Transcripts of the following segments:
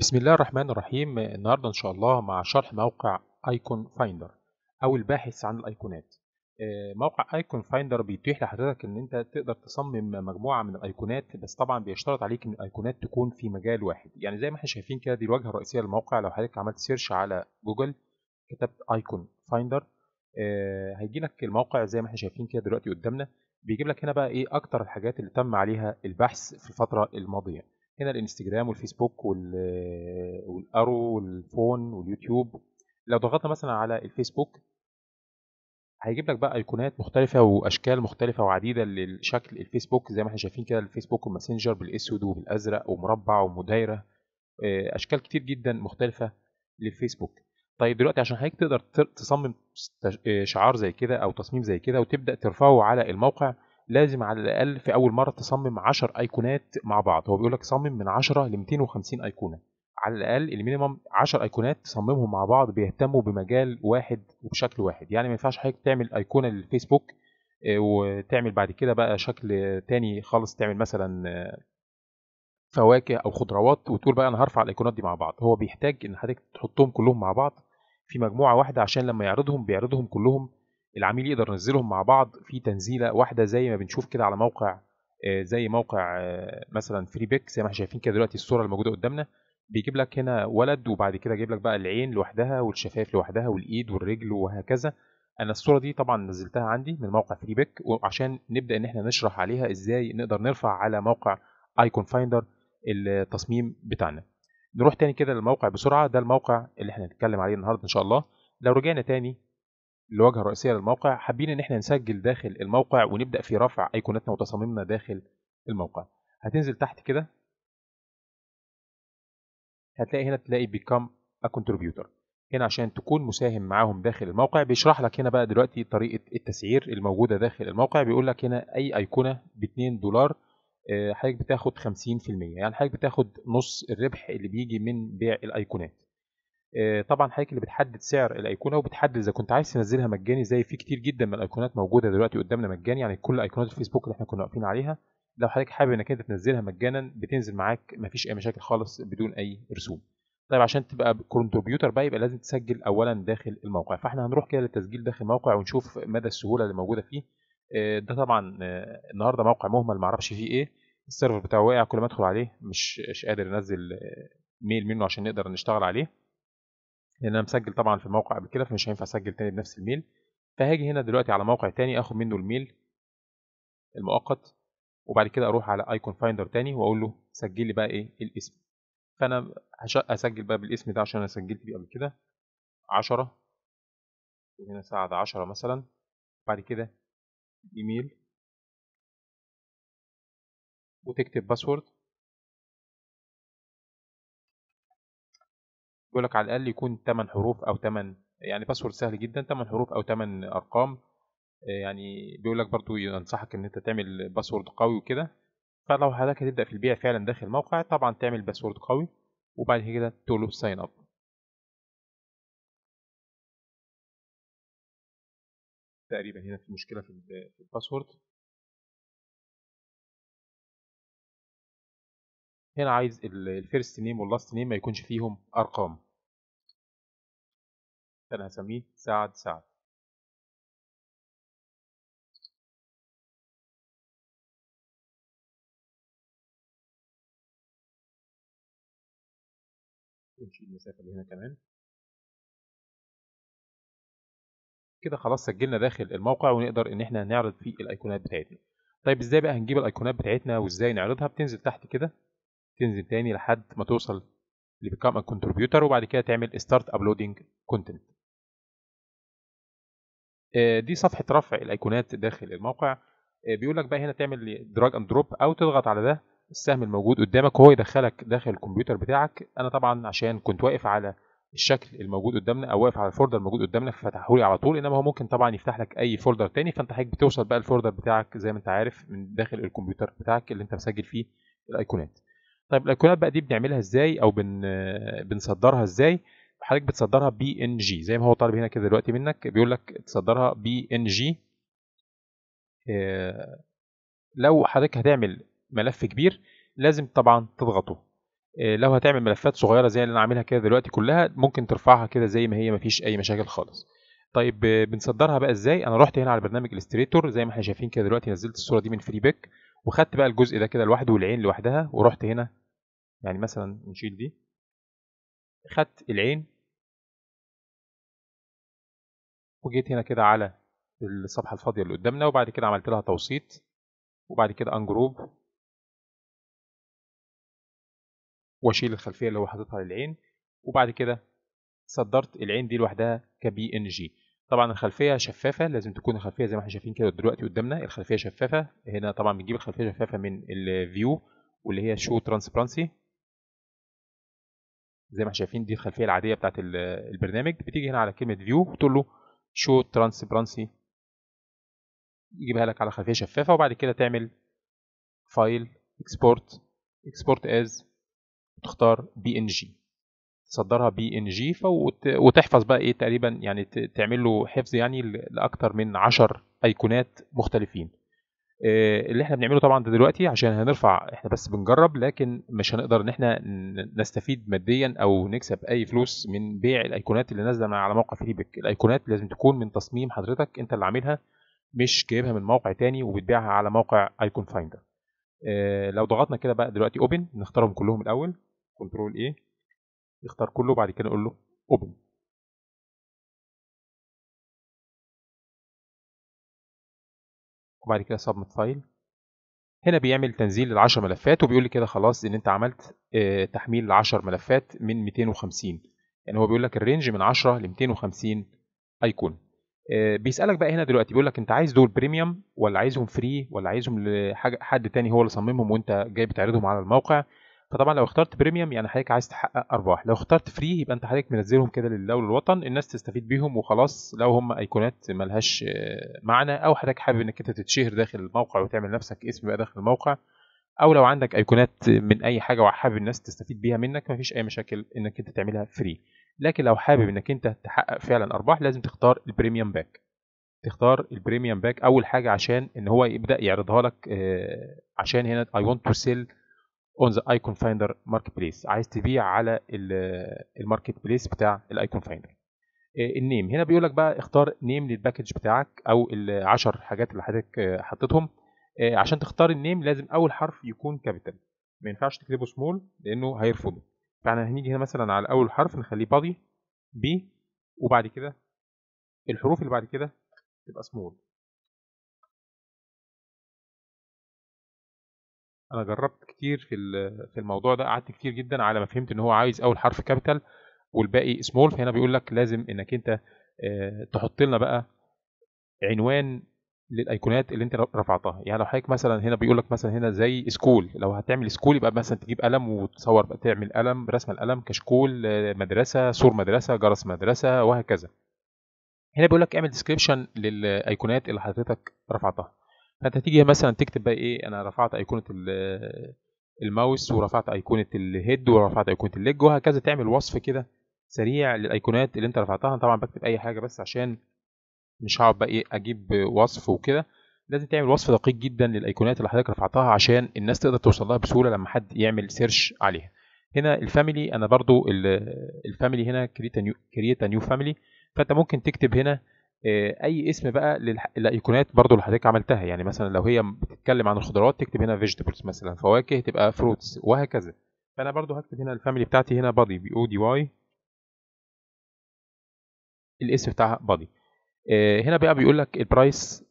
بسم الله الرحمن الرحيم النهارده ان شاء الله مع شرح موقع ايكون فايندر او الباحث عن الايقونات آه، موقع ايكون فايندر بيتيح لحضرتك ان انت تقدر تصمم مجموعه من الايقونات بس طبعا بيشترط عليك ان الايقونات تكون في مجال واحد يعني زي ما احنا شايفين كده دي الواجهه الرئيسيه للموقع لو حضرتك عملت سيرش على جوجل كتبت ايكون آه، فايندر هيجي لك الموقع زي ما احنا شايفين كده دلوقتي قدامنا بيجيب لك هنا بقى ايه اكتر الحاجات اللي تم عليها البحث في الفتره الماضيه هنا الانستجرام والفيسبوك والارو والفون واليوتيوب لو ضغطنا مثلا على الفيسبوك هيجيب لك بقى ايقونات مختلفه واشكال مختلفه وعديده لشكل الفيسبوك زي ما احنا شايفين كده الفيسبوك والماسنجر بالاسود وبالازرق ومربع ومدايره آه، اشكال كتير جدا مختلفه للفيسبوك طيب دلوقتي عشان حضرتك تقدر تصمم آه، شعار زي كده او تصميم زي كده وتبدا ترفعه على الموقع لازم على الاقل في اول مره تصمم 10 ايقونات مع بعض هو بيقول لك صمم من 10 ل 250 ايقونه على الاقل المينيمم 10 ايقونات تصممهم مع بعض بيهتموا بمجال واحد وبشكل واحد يعني ما ينفعش حضرتك تعمل ايقونه للفيسبوك آه، وتعمل بعد كده بقى شكل تاني خالص تعمل مثلا آه، فواكه او خضروات وتقول بقى انا هرفع الايقونات دي مع بعض هو بيحتاج ان حضرتك تحطهم كلهم مع بعض في مجموعه واحده عشان لما يعرضهم بيعرضهم كلهم العميل يقدر ينزلهم مع بعض في تنزيله واحده زي ما بنشوف كده على موقع آه، زي موقع آه، مثلا فري بيك زي ما احنا شايفين كده دلوقتي الصوره الموجوده قدامنا بيجيب لك هنا ولد وبعد كده جايب لك بقى العين لوحدها والشفايف لوحدها والايد والرجل وهكذا انا الصوره دي طبعا نزلتها عندي من موقع فري بيك وعشان نبدا ان احنا نشرح عليها ازاي نقدر نرفع على موقع ايكون فايندر التصميم بتاعنا نروح تاني كده للموقع بسرعه ده الموقع اللي احنا هنتكلم عليه النهارده ان شاء الله لو رجعنا تاني الواجهه الرئيسيه للموقع حابين ان احنا نسجل داخل الموقع ونبدا في رفع ايقوناتنا وتصاميمنا داخل الموقع هتنزل تحت كده هتلاقي هنا تلاقي become a contributor هنا عشان تكون مساهم معاهم داخل الموقع بيشرح لك هنا بقى دلوقتي طريقه التسعير الموجوده داخل الموقع بيقول لك هنا اي ايقونه ب 2 دولار آه، حضرتك بتاخد 50% يعني حضرتك بتاخد نص الربح اللي بيجي من بيع الايقونات آه، طبعا حضرتك اللي بتحدد سعر الايقونه وبتحدد اذا كنت عايز تنزلها مجاني زي في كتير جدا من الايقونات موجوده دلوقتي قدامنا مجاني يعني كل ايقونات الفيسبوك اللي احنا كنا واقفين عليها لو حضرتك حابب انك انت تنزلها مجانا بتنزل معاك مفيش اي مشاكل خالص بدون اي رسوم طيب عشان تبقى كونتربيوتر بقى يبقى لازم تسجل اولا داخل الموقع فاحنا هنروح كده للتسجيل داخل الموقع ونشوف مدى السهوله اللي موجوده فيه آه، ده طبعا آه، النهارده موقع مهمل معرفش فيه ايه السيرفر بتاعه واقع كل ما ادخل عليه مش مش قادر انزل ميل منه عشان نقدر نشتغل عليه لان انا مسجل طبعا في موقع قبل كده فمش هينفع اسجل تاني بنفس الميل فهاجي هنا دلوقتي على موقع تاني اخد منه الميل المؤقت وبعد كده اروح على ايكون فايندر تاني واقول له سجل لي بقى ايه الاسم فانا اسجل بقى بالاسم ده عشان انا سجلت بيه قبل كده 10 وهنا سعد 10 مثلا بعد كده ايميل وتكتب باسورد يقول لك على الاقل يكون 8 حروف او 8 يعني باسورد سهل جدا 8 حروف او 8 ارقام آه، يعني بيقول لك برضو ينصحك ان انت تعمل باسورد قوي وكده فلو حضرتك هتبدا في البيع فعلا داخل الموقع طبعا تعمل باسورد قوي وبعد كده تقول له ساين اب تقريبا هنا في مشكله في الباسورد هنا عايز الفيرست نيم واللاست نيم ما يكونش فيهم ارقام انا هسميه سعد سعد ونشيل المسافه اللي هنا كمان كده خلاص سجلنا داخل الموقع ونقدر ان احنا نعرض فيه الايقونات بتاعتنا طيب ازاي بقى هنجيب الايقونات بتاعتنا وازاي نعرضها بتنزل تحت كده تنزل تاني لحد ما توصل لبيكام كونتريبيوتر وبعد كده تعمل ستارت ابلودنج كونتنت دي صفحه رفع الايقونات داخل الموقع آه، بيقول لك بقى هنا تعمل دراج اند دروب او تضغط على ده السهم الموجود قدامك وهو يدخلك داخل الكمبيوتر بتاعك انا طبعا عشان كنت واقف على الشكل الموجود قدامنا او واقف على الفولدر الموجود قدامنا ففتحه لي على طول انما هو ممكن طبعا يفتح لك اي فولدر تاني فانت حضرتك بتوصل بقى الفولدر بتاعك زي ما انت عارف من داخل الكمبيوتر بتاعك اللي انت مسجل فيه الايقونات طيب الايقونات بقى دي بنعملها ازاي او بن بنصدرها ازاي حضرتك بتصدرها بي ان جي زي ما هو طالب هنا كده دلوقتي منك بيقول لك تصدرها بي ان جي آه، لو حضرتك هتعمل ملف كبير لازم طبعا تضغطه آه، لو هتعمل ملفات صغيره زي اللي انا عاملها كده دلوقتي كلها ممكن ترفعها كده زي ما هي مفيش اي مشاكل خالص طيب آه، بنصدرها بقى ازاي انا رحت هنا على برنامج الستريتور زي ما احنا شايفين كده دلوقتي نزلت الصوره دي من فري بيك وخدت بقى الجزء ده كده لوحده والعين لوحدها ورحت هنا يعني مثلا نشيل دي خدت العين وجيت هنا كده على الصفحة الفاضية اللي قدامنا وبعد كده عملت لها توسيط وبعد كده انجروب واشيل الخلفية اللي هو حاططها للعين وبعد كده صدرت العين دي لوحدها كبي ان جي طبعا الخلفية شفافة لازم تكون الخلفية زي ما احنا شايفين كده دلوقتي قدامنا الخلفية شفافة هنا طبعا بنجيب الخلفية شفافة من الفيو واللي هي شو ترانسبرانسي زي ما احنا شايفين دي الخلفيه العاديه بتاعت البرنامج بتيجي هنا على كلمه فيو وتقول له شو ترانسبرانسي يجيبها لك على خلفيه شفافه وبعد كده تعمل فايل اكسبورت اكسبورت از تختار بي ان جي تصدرها بي ان جي وتحفظ بقى ايه تقريبا يعني تعمل له حفظ يعني لاكثر من 10 ايقونات مختلفين آه، اللي احنا بنعمله طبعا ده دلوقتي عشان هنرفع احنا بس بنجرب لكن مش هنقدر ان احنا نستفيد ماديا او نكسب اي فلوس من بيع الايقونات اللي نازله على موقع فريبك الايقونات لازم تكون من تصميم حضرتك انت اللي عاملها مش جايبها من موقع تاني وبتبيعها على موقع ايكون فايندر اه لو ضغطنا كده بقى دلوقتي اوبن نختارهم كلهم الاول كنترول ايه يختار كله بعد كده نقول له اوبن وبعد كده سبمت فايل هنا بيعمل تنزيل ال10 ملفات وبيقول لي كده خلاص ان انت عملت آه، تحميل ال10 ملفات من 250 يعني هو بيقول لك الرينج من 10 ل 250 ايكون آه، بيسالك بقى هنا دلوقتي بيقول لك انت عايز دول بريميوم ولا عايزهم فري ولا عايزهم لحد تاني هو اللي صممهم وانت جاي بتعرضهم على الموقع فطبعا لو اخترت بريميوم يعني حضرتك عايز تحقق ارباح لو اخترت فري يبقى انت حضرتك منزلهم كده للدوله وللوطن الناس تستفيد بيهم وخلاص لو هم ايقونات ملهاش معنى او حضرتك حابب انك انت تتشهر داخل الموقع وتعمل نفسك اسم بقى داخل الموقع او لو عندك ايقونات من اي حاجه وحابب الناس تستفيد بيها منك مفيش اي مشاكل انك انت تعملها فري لكن لو حابب انك انت تحقق فعلا ارباح لازم تختار البريميوم باك تختار البريميوم باك اول حاجه عشان ان هو يبدا يعرضها لك آه، عشان هنا اي ونت تو سيل اون ذا ايكون فايندر ماركت بليس عايز تبيع على الماركت بليس بتاع الايكون آه، فايندر النيم هنا بيقول لك بقى اختار نيم للباكج بتاعك او ال 10 حاجات اللي حضرتك آه، حطيتهم آه، عشان تختار النيم لازم اول حرف يكون كابيتال ما ينفعش تكتبه سمول لانه هيرفضه فاحنا هنيجي هنا مثلا على اول حرف نخليه بادي بي وبعد كده الحروف اللي بعد كده تبقى سمول انا جربت كتير في في الموضوع ده قعدت كتير جدا على ما فهمت ان هو عايز اول حرف كابيتال والباقي سمول فهنا بيقول لك لازم انك انت آه، تحط لنا بقى عنوان للايقونات اللي انت رفعتها يعني لو حضرتك مثلا هنا بيقول لك مثلا هنا زي سكول لو هتعمل سكول يبقى مثلا تجيب قلم وتصور بقى تعمل قلم رسم القلم كشكول آه، مدرسه سور مدرسه جرس مدرسه وهكذا هنا بيقول لك اعمل ديسكريبشن للايقونات اللي حضرتك رفعتها فانت تيجي مثلا تكتب بقى ايه انا رفعت ايقونه الماوس ورفعت ايقونه الهيد ورفعت ايقونه الليج وهكذا تعمل وصف كده سريع للايقونات اللي انت رفعتها انا طبعا بكتب اي حاجه بس عشان مش هقعد بقى ايه اجيب وصف وكده لازم تعمل وصف دقيق جدا للايقونات اللي حضرتك رفعتها عشان الناس تقدر توصل لها بسهوله لما حد يعمل سيرش عليها هنا الفاميلي انا برضو الفاميلي هنا كريت نيو كريت نيو فاميلي فانت ممكن تكتب هنا آه، اي اسم بقى للايقونات برضو اللي حضرتك عملتها يعني مثلا لو هي بتتكلم عن الخضروات تكتب هنا فيجيتابلز مثلا فواكه تبقى فروتس وهكذا فانا برضو هكتب هنا الفاميلي بتاعتي هنا بادي بي او دي واي الاسم بتاعها بادي آه، هنا بقى بيقول لك البرايس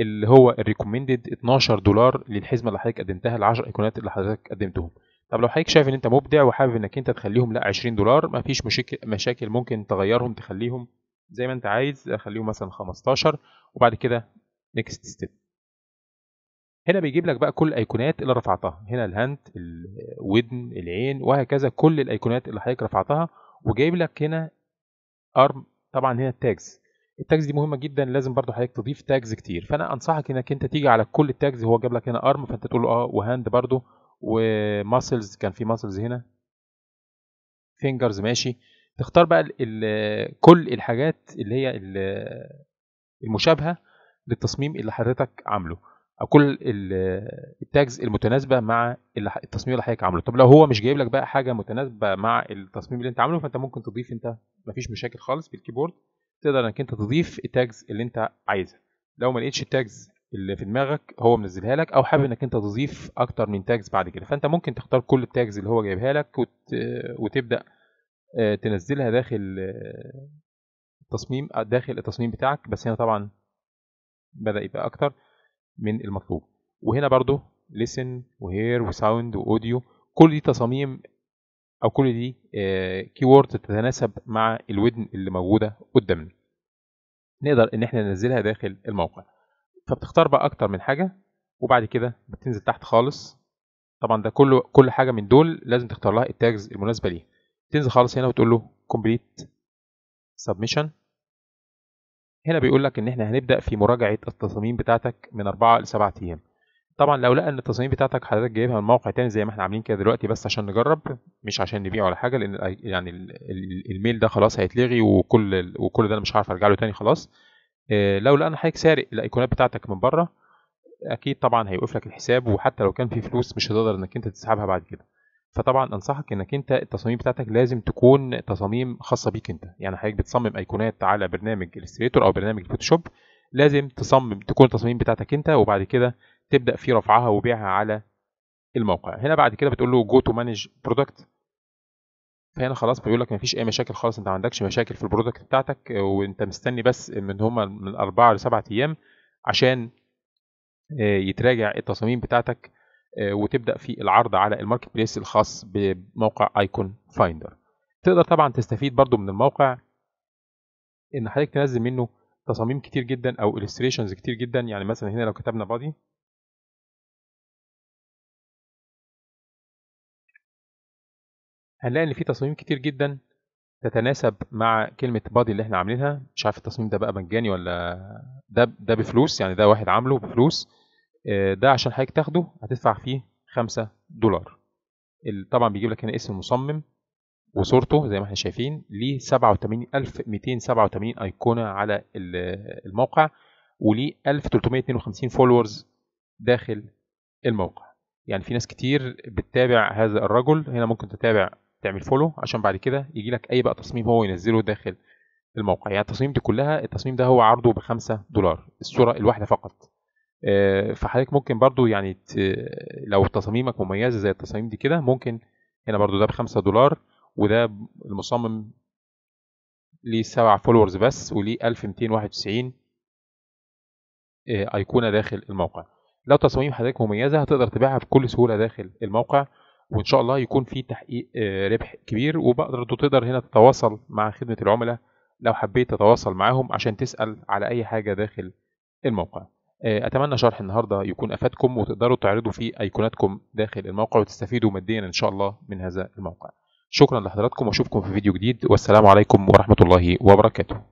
اللي هو الريكومندد 12 دولار للحزمه اللي حضرتك قدمتها ال 10 ايقونات اللي حضرتك قدمتهم طب لو حضرتك شايف ان انت مبدع وحابب انك انت تخليهم لا 20 دولار مفيش مشاكل مشاكل ممكن تغيرهم تخليهم زي ما انت عايز خليهم مثلا 15 وبعد كده نيكست ستيب هنا بيجيب لك بقى كل الايقونات اللي رفعتها هنا الهاند الودن العين وهكذا كل الايقونات اللي حضرتك رفعتها وجايب لك هنا ارم طبعا هنا التاجز التاجز دي مهمه جدا لازم برضو حضرتك تضيف تاجز كتير فانا انصحك انك انت تيجي على كل التاجز هو جاب لك هنا ارم فانت تقول له اه وهاند برضو وماسلز كان في ماسلز هنا فينجرز ماشي تختار بقى الـ كل الحاجات اللي هي المشابهه للتصميم اللي حضرتك عامله او كل التاجز المتناسبه مع التصميم اللي حضرتك عامله طب لو هو مش جايب لك بقى حاجه متناسبه مع التصميم اللي انت عامله فانت ممكن تضيف انت مفيش مشاكل خالص بالكيبورد تقدر انك انت تضيف التاجز اللي انت عايزها لو ما لقيتش التاجز اللي في دماغك هو منزلها لك او حابب انك انت تضيف اكتر من تاجز بعد كده فانت ممكن تختار كل التاجز اللي هو جايبها لك وت... وتبدا آه، تنزلها داخل آه، التصميم آه، داخل التصميم بتاعك بس هنا طبعا بدا يبقى اكتر من المطلوب وهنا برضو ليسن وهير وساوند واوديو كل دي تصاميم او كل دي كيورد تتناسب مع الودن اللي موجوده قدامنا نقدر ان احنا ننزلها داخل الموقع فبتختار بقى اكتر من حاجه وبعد كده بتنزل تحت خالص طبعا ده كله كل حاجه من دول لازم تختار لها التاجز المناسبه ليها تنزل خالص هنا وتقول له كومبليت سبمشن هنا بيقول لك ان احنا هنبدا في مراجعه التصاميم بتاعتك من 4 ل 7 ايام طبعا لو لقى ان التصاميم بتاعتك حضرتك جايبها من موقع تاني زي ما احنا عاملين كده دلوقتي بس عشان نجرب مش عشان نبيع ولا حاجه لان يعني الميل ده خلاص هيتلغي وكل وكل ده انا مش عارف ارجع له تاني خلاص آه، لو لقى ان حضرتك سارق الايقونات بتاعتك من بره اكيد طبعا هيوقف لك الحساب وحتى لو كان في فلوس مش هتقدر انك انت تسحبها بعد كده فطبعا انصحك انك انت التصاميم بتاعتك لازم تكون تصاميم خاصه بيك انت يعني حضرتك بتصمم ايقونات على برنامج الستريتور او برنامج الفوتوشوب لازم تصمم تكون التصاميم بتاعتك انت وبعد كده تبدا في رفعها وبيعها على الموقع هنا بعد كده بتقول له جو تو مانج برودكت فهنا خلاص بيقول لك مفيش اي مشاكل خالص انت ما عندكش مشاكل في البرودكت بتاعتك وانت مستني بس من هما من اربعه لسبعه ايام عشان آه، يتراجع التصاميم بتاعتك آه، وتبدا في العرض على الماركت بليس الخاص بموقع ايكون فايندر تقدر طبعا تستفيد برضو من الموقع ان حضرتك تنزل منه تصاميم كتير جدا او illustrations كتير جدا يعني مثلا هنا لو كتبنا بادي هنلاقي ان في تصاميم كتير جدا تتناسب مع كلمة بادي اللي احنا عاملينها مش عارف التصميم ده بقى مجاني ولا ده ده بفلوس يعني ده واحد عامله بفلوس آه، ده عشان حضرتك تاخده هتدفع فيه 5 دولار طبعا بيجيب لك هنا اسم المصمم وصورته زي ما احنا شايفين ليه 87287 ايقونه على الموقع وليه 1352 فولورز داخل الموقع يعني في ناس كتير بتتابع هذا الرجل هنا ممكن تتابع تعمل فولو عشان بعد كده يجي لك اي بقى تصميم هو ينزله داخل الموقع يعني التصميم دي كلها التصميم ده هو عرضه ب 5 دولار الصوره الواحده فقط آه، فحضرتك ممكن برضو يعني لو تصاميمك مميزه زي التصاميم دي كده ممكن هنا برضو ده بخمسة دولار وده المصمم ليه سبع فولورز بس وليه 1291 آه، ايقونه داخل الموقع لو تصاميم حضرتك مميزه هتقدر تبيعها بكل سهوله داخل الموقع وان شاء الله يكون في تحقيق آه، ربح كبير وبقدر تقدر هنا تتواصل مع خدمه العملاء لو حبيت تتواصل معاهم عشان تسال على اي حاجه داخل الموقع آه، اتمنى شرح النهارده يكون افادكم وتقدروا تعرضوا فيه ايقوناتكم داخل الموقع وتستفيدوا ماديا ان شاء الله من هذا الموقع شكرا لحضراتكم واشوفكم في فيديو جديد والسلام عليكم ورحمه الله وبركاته